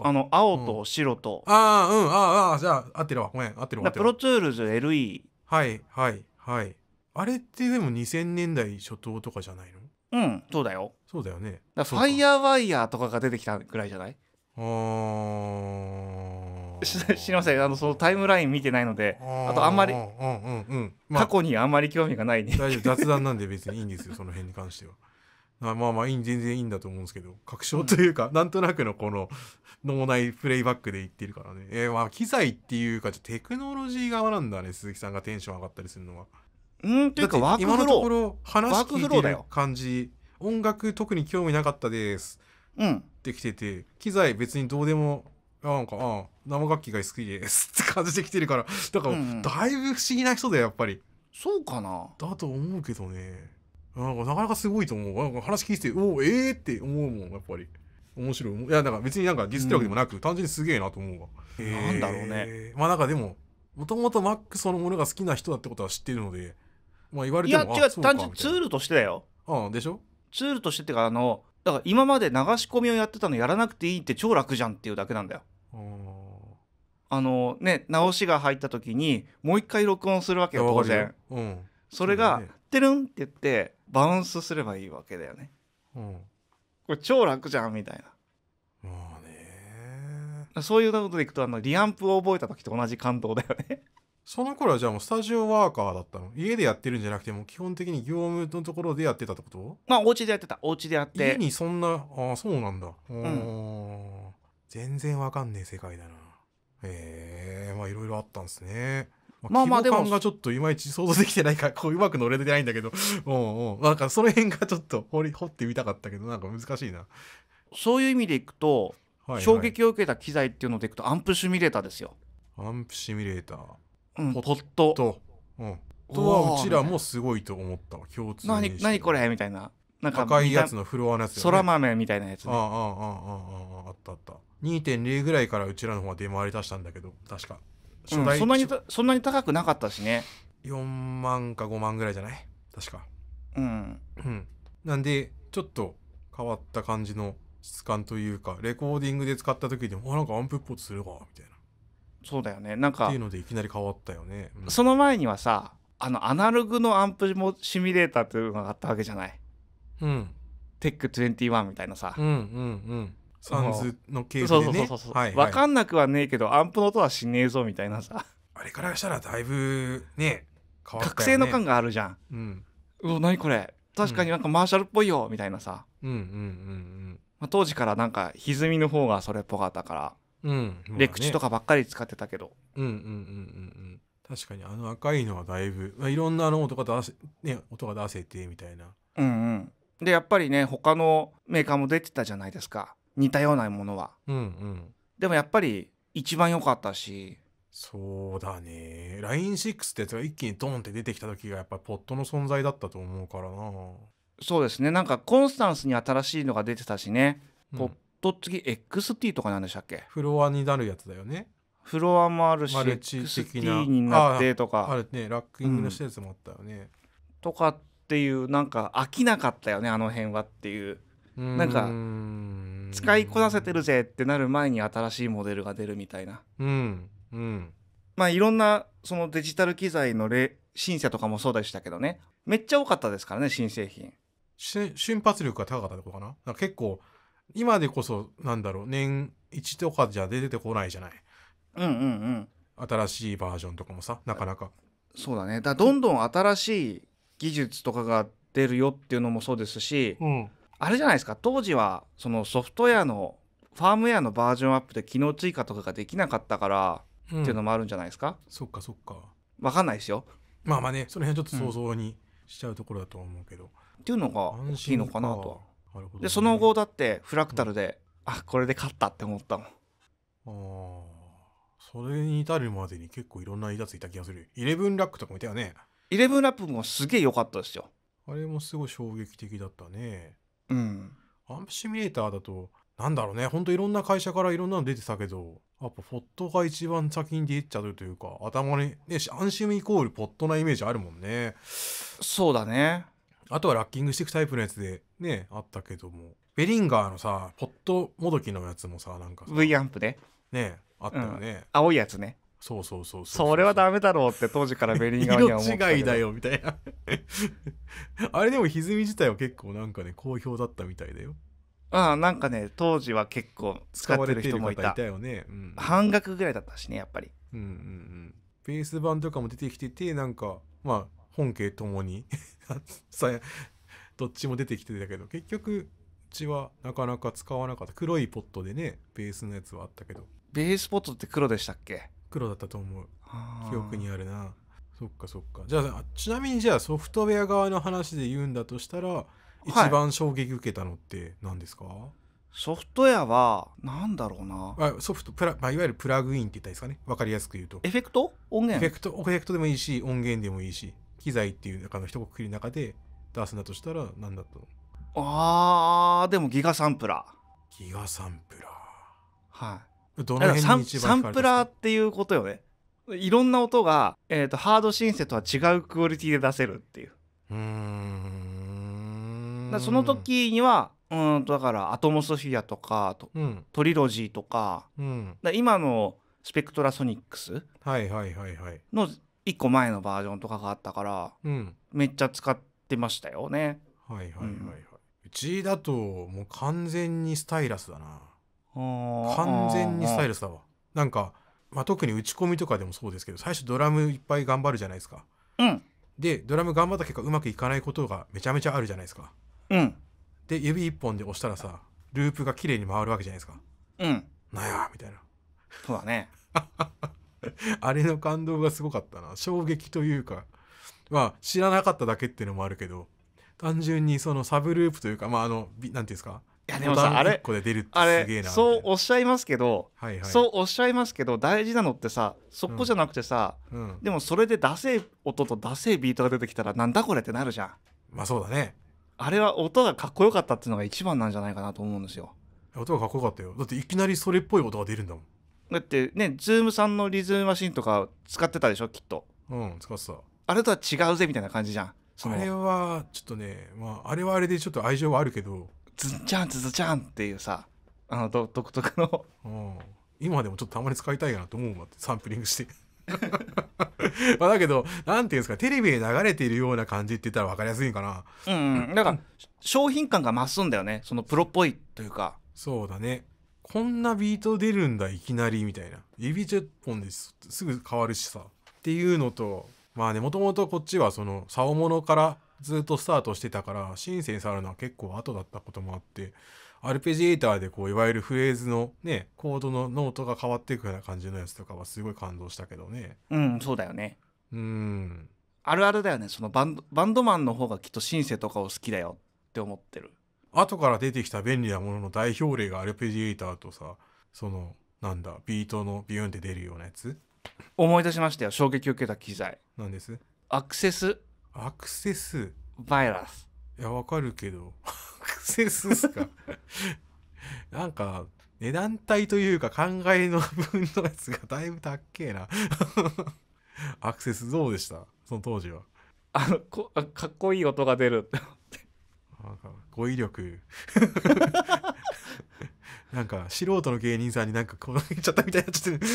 あの青と白と、うん、ああうんああじゃあ合ってるわごめん合ってるわプロツールズ LE はいはいはいあれってでも2000年代初頭とかじゃないのうんそうだよそうだよねだファイヤーワイヤーとかが出てきたぐらいじゃないああ知りませんあのそのタイムライン見てないのであとあんまり、うん過去にあんまり興味がないね大丈夫雑談なんで別にいいんですよその辺に関してはまあまあいい全然いいんだと思うんですけど確証というか、うん、なんとなくのこの脳内プレイバックで言ってるからねえー、まあ機材っていうかテクノロジー側なんだね鈴木さんがテンション上がったりするのはうんというかワークフロー今のところ話聞いてる感じ音楽特に興味なかったですうんってきてて機材別にどうでもなんかあ生楽器が好きですって感じてきてるからだから、うんうん、だいぶ不思議な人だよやっぱりそうかなだと思うけどねなんかなかなかすごいと思う。なんか話聞いて、おお、ええー、って思うもん、やっぱり。面白い。いや、だから別になんかディスってるわけでもなく、うん、単純にすげえなと思うわ。なんだろうね。まあなんかでも、もともとマックそのものが好きな人だってことは知ってるので、まあ言われてもいや、違う、単純ツールとしてだよ。あでしょツールとしてってか、あの、だから今まで流し込みをやってたのやらなくていいって超楽じゃんっていうだけなんだよ。あのね、直しが入った時にもう一回録音するわけよ当然、うん、それが「てるん」って言ってバウンスすればいいわけだよね、うん、これ超楽じゃんみたいなまあねそういうことでいくとあのリアンプを覚えた時と同じ感動だよねその頃はじゃあもうスタジオワーカーだったの家でやってるんじゃなくても基本的に業務のところでやってたってことまあお家でやってたお家でやって家にそんなああそうなんだ、うん、全然わかんねえ世界だなへえまあいろいろあったんですねまあまあでも感がちょっといまいち想像できてないから こううまく乗れてないんだけど うんうんなんかその辺がちょっと掘り掘ってみたかったけどなんか難しいなそういう意味でいくと、はいはい、衝撃を受けた機材っていうのでいくとアンプシミュレーターですよアンプシミュレーター、うん、ポットと、うん、とはうちらもすごいと思った共通に。何何これみたいななんか赤いやつのフロアのやつ、ね、空豆みたいなやつ、ね、ああああああああ、ったあった2.0ぐらいからうちらの方は出回り出したんだけど確か初代、うん、そんなにそんなに高くなかったしね4万か5万ぐらいじゃない確かうん、うん、なんでちょっと変わった感じの質感というかレコーディングで使った時でもなんかアンプっぽくするわみたいなそうだよねなんかっていうのでいきなり変わったよね、うん、その前にはさあのアナログのアンプもシミュレーターというのがあったわけじゃないうんテック21みたいなさうんうんうんサンズのケーでね分かんなくはねえけどアンプの音はしねえぞみたいなさあれからしたらだいぶね変わったよね覚醒の感があるじゃん、うん、うわ何これ確かになんかマーシャルっぽいよみたいなさ、うん、うんうんうんまあ、当時からなんか歪みの方がそれっぽかったから、うん、ね、レクチとかばっかり使ってたけどうんうんうんうんうん確かにあの赤いのはだいぶ、まあ、いろんなの音が出せ、ね、音が出せてみたいなうんうんでやっぱりね他のメーカーも出てたじゃないですか似たようなものは、うんうん、でもやっぱり一番良かったしそうだね LINE6 ってやつが一気にドンって出てきた時がやっぱポットの存在だったと思うからなそうですねなんかコンスタンスに新しいのが出てたしね、うん、ポット次 XT とかなんでしたっけフロアになるやつだよねフロアもあるしマルチ的な XT になってとかあるねラッキングの施設もあったよね、うん、とかっていうなんか飽きなかったよねあの辺はっていううなんか使いこなせてるぜってなる前に新しいモデルが出るみたいな。うんうん、まあいろんなそのデジタル機材の審査とかもそうでしたけどねめっちゃ多かったですからね新製品。瞬発力が高かったとこかなか結構今でこそなんだろう年1とかじゃ出てこないじゃない。うんうんうん。新しいバージョンとかもさなかなか。そうだねだどんどん新しい技術とかが出るよっていうのもそうですし、うん、あれじゃないですか当時はそのソフトウェアのファームウェアのバージョンアップで機能追加とかができなかったから、っていうのもあるんじゃないですかそっかそっか分かんないですよまあまあねその辺ちょっと想像にしちゃうところだと思うけど、うん、っていうのが大きいのかなとな、ね、でその後だってフラクタルで、うん、あこれで勝ったって思ったもんあそれに至るまでに結構いろんなイラついた気がするイレブンラックとかもいたよねイレブンラップもすげえ良かったですよあれもすごい衝撃的だったねうん、アンプシミュレーターだとなんだろうねほんといろんな会社からいろんなの出てたけどやっぱポットが一番先に出ちゃうというか頭にね安心イコールポットなイメージあるもんねそうだねあとはラッキングしていくタイプのやつでねあったけどもベリンガーのさポットもどきのやつもさなんか V アンプでねあったよね、うん、青いやつねそうそうそうそれはダメだろうって当時からベリンガムには思ってた違 いだよみたいな あれでも歪み自体は結構なんかね好評だったみたいだよああなんかね当時は結構使ってる人もいたよね、うん、半額ぐらいだったしねやっぱりうんうんうんベース版とかも出てきててなんかまあ本家ともに どっちも出てきてたけど結局うちはなかなか使わなかった黒いポットでねベースのやつはあったけどベースポットって黒でしたっけ黒だったと思う記憶にあるなそっかそっかじゃあちなみにじゃあソフトウェア側の話で言うんだとしたら一番衝撃受けたのって何ですか、はい、ソフトウェアは何だろうなあソフトプラ、まあ、いわゆるプラグインって言ったんですかね分かりやすく言うとエフェクト音源エフェクトエフェクトでもいいし音源でもいいし機材っていう中の一括りの中で出すんだとしたら何だとあーでもギガサンプラーギガサンプラーはいどの辺にサンプラーっていうことよねいろんな音が、えーと、ハードシンセとは違うクオリティで出せるっていううんその時にはうんだからアトモソフィアとかと、うん、トリロジーとか,、うん、か今のスペクトラソニックスははははいいいいの一個前のバージョンとかがあったから、うん、めっちゃ使ってましたよね。はいはいはいはい、うん、うちだともう完全にスタイラスだな。完全にスタイルスだわなんか、まあ、特に打ち込みとかでもそうですけど最初ドラムいっぱい頑張るじゃないですか、うん、でドラム頑張った結果うまくいかないことがめちゃめちゃあるじゃないですか、うん、で指1本で押したらさループが綺麗に回るわけじゃないですか、うん、なんやみたいなそうだね あれの感動がすごかったな衝撃というかまあ知らなかっただけっていうのもあるけど単純にそのサブループというかまああの何ていうんですかやでもさあれあれそうおっしゃいますけど、はいはい、そうおっしゃいますけど大事なのってさそこじゃなくてさ、うんうん、でもそれでダセえ音とダセえビートが出てきたらなんだこれってなるじゃんまあそうだねあれは音がかっこよかったっていうのが一番なんじゃないかなと思うんですよ音がかっこよかったよだっていきなりそれっぽい音が出るんだもんだってねズームさんのリズムマシンとか使ってたでしょきっとうん使ってたあれとは違うぜみたいな感じじゃんあれはちょっとね、まあ、あれはあれでちょっと愛情はあるけどズンチャンズズチャンっていうさあの独特の、うん、今でもちょっとたまに使いたいなと思うわサンプリングして まあだけど何ていうんですかテレビで流れているような感じって言ったら分かりやすいんかなうん、だから商品感が増すんだよねそのプロっぽいというかそうだねこんなビート出るんだいきなりみたいな指10本ですすぐ変わるしさっていうのとまあねもともとこっちはその竿物からずっとスタートしてたからシンセに触るのは結構後だったこともあってアルペジエーターでこういわゆるフレーズのねコードのノートが変わっていくような感じのやつとかはすごい感動したけどねうんそうだよねうんあるあるだよねそのバンドバンドマンの方がきっとシンセとかを好きだよって思ってる後から出てきた便利なものの代表例がアルペジエーターとさそのなんだビートのビューンって出るようなやつ思い出しましたよ衝撃を受けた機材なんですアクセスアクセスバイラスいやわかるけどアクセスっすか なんか値段帯というか考えの分のやつがだいぶ高っけえなアクセスどうでしたその当時はあのこかっこいい音が出るってなんか語彙力 なんか素人の芸人さんになんかこの言っちゃったみたいになっちゃって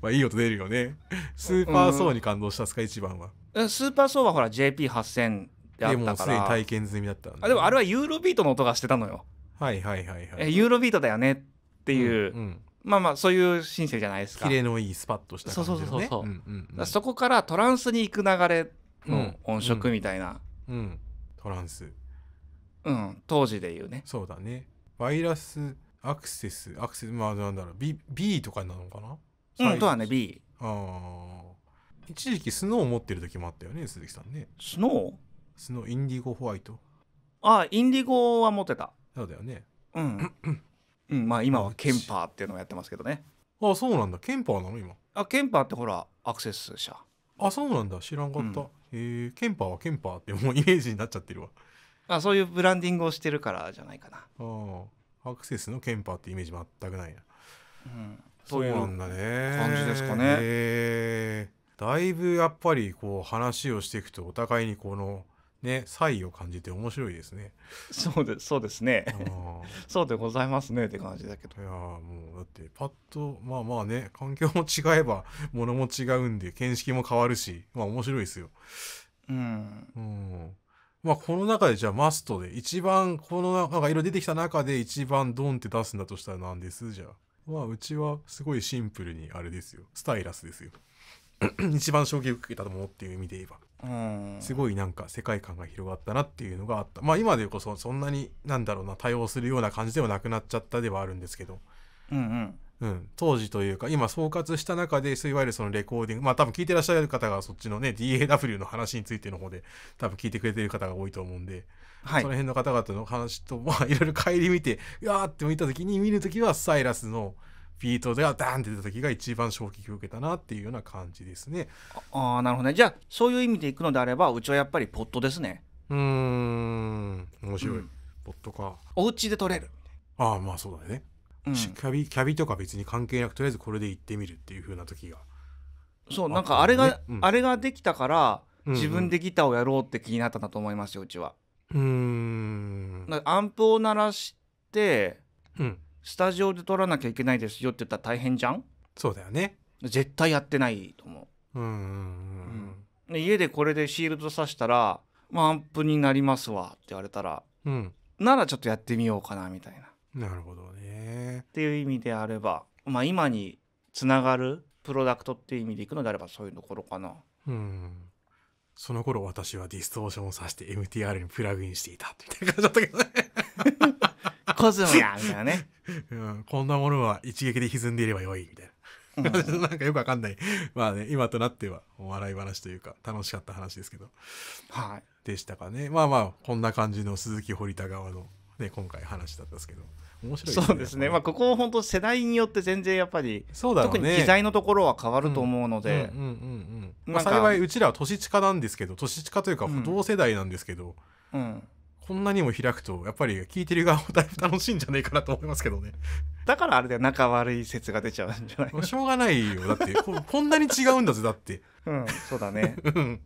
まあいい音出るよねスーパーソーに感動したスカ一番は、うんスーパーソーはほら JP8000 であったからでも体験済みだったあでもあれはユーロビートの音がしてたのよはいはいはいはいえユーロビートだよねっていう、うんうん、まあまあそういうシンじゃないですか綺麗のいいスパッとした感じね、そうそうそうそう、うんうんそこからトランスに行く流れの音色みたいな、うん、うん、トランスうん当時でいうねそうだねバイラスアクセスアクセスまあなんだろう B, B とかなのかなうんとはね B ああ一時期スノーを持ってる時もあったよね鈴木さんねスノースノーインディゴホワイトああインディゴは持ってたそうだよねうん、うん、まあ今はケンパーっていうのをやってますけどねああそうなんだケンパーなの今あケンパーってほらアクセス車あそうなんだ知らんかった、うん、へえケンパーはケンパーってもうイメージになっちゃってるわあそういうブランディングをしてるからじゃないかなあアクセスのケンパーってイメージ全くないな、うん、そういう感じですかねへえだいぶやっぱりこう話をしていくとお互いにこのね差異を感じて面白いですねそうでそうですねそうでございますねって感じだけどいやもうだってパッとまあまあね環境も違えばものも違うんで見識も変わるしまあ面白いですようん、うん、まあこの中でじゃあマストで一番このなんか色出てきた中で一番ドンって出すんだとしたら何ですじゃあまあうちはすごいシンプルにあれですよスタイラスですよ 一番衝撃を受けたものっていう意味で言えばすごいなんか世界観が広がったなっていうのがあったまあ今でこそそんなになんだろうな対応するような感じではなくなっちゃったではあるんですけど、うんうん、うん、当時というか今総括した中でいわゆるそのレコーディングまあ多分聞いてらっしゃる方がそっちのね DAW の話についての方で多分聞いてくれてる方が多いと思うんで、はい、その辺の方々の話とまあいろいろ 帰り見てうわーって見た時に見る時はサイラスの「ビートではダンって出た時が一番衝撃を受けたなっていうような感じですね。ああなるほどねじゃあそういう意味でいくのであればうちはやっぱりポットですね。うん面白い、うん、ポットか。お家で取れるああまあそうだね、うん、キャビキャビとか別に関係なくとりあえずこれで行ってみるっていうふうな時が。そう、なんかあれが、うん、あれができたから、自分でギターをやろうって気になったんだと思いますようちは。うんアンプを鳴らして、うん、スタジオで撮らなきゃいけないですよって言ったら大変じゃんそうだよね絶対やってないと思う,、うんうんうん、家でこれでシールドさしたら、まあ、アンプになりますわって言われたら、うん、ならちょっとやってみようかなみたいななるほどねっていう意味であれば、まあ、今につながるプロダクトっていう意味でいくのであればそういうところかなうんその頃私はディストーションをさして MTR にプラグインしていたみたいな感じだったけどねコズムやみたいなね、うん、こんなものは一撃で歪んでいればよいみたいな。うん、なんかよくわかんない。まあね、今となってはお笑い話というか、楽しかった話ですけど。はい。でしたかね。まあまあ、こんな感じの鈴木堀田側の、ね、今回話だったんですけど。面白い、ね、そうですね。まあ、ここ本当世代によって全然やっぱり、そうだ、ね、特に機材のところは変わると思うので。うん、うん、うんまあ、幸い、うちらは年近なんですけど、年近というか、同世代なんですけど、うん、うんこんなにも開くとやっぱり聞いてる側もだいぶ楽しいんじゃないかなと思いますけどねだからあれだよ仲悪い説が出ちゃうんじゃないしょうがないよだってここんなに違うんだぜだってうんそうだねうん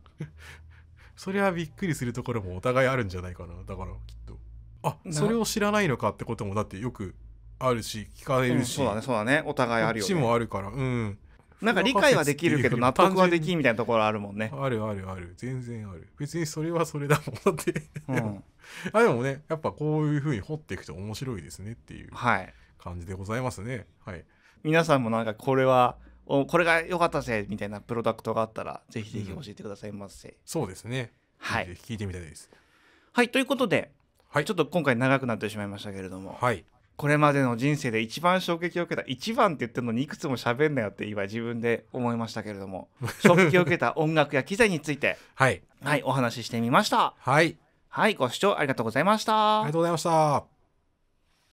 それはびっくりするところもお互いあるんじゃないかなだからきっとあそれを知らないのかってこともだってよくあるし聞かれるし、うん、そうだねそうだねお互いあるよ、ね、こっちもあるからうんなんか理解はできるけど納得はできんみたいなところあるもんねあるあるある全然ある別にそれはそれだもんって、うん、でもねやっぱこういうふうに掘っていくと面白いですねっていう感じでございますねはい、はい、皆さんもなんかこれはおこれが良かったぜみたいなプロダクトがあったらぜひぜひ教えてくださいませ、うん、そうですねはい聞いてみたいですはいということで、はい、ちょっと今回長くなってしまいましたけれどもはいこれまでの人生で一番衝撃を受けた一番って言ってるのにいくつも喋んなよって今自分で思いましたけれども 衝撃を受けた音楽や機材についてはい、はい、お話ししてみましたはい、はい、ご視聴ありがとうございましたありがとうございました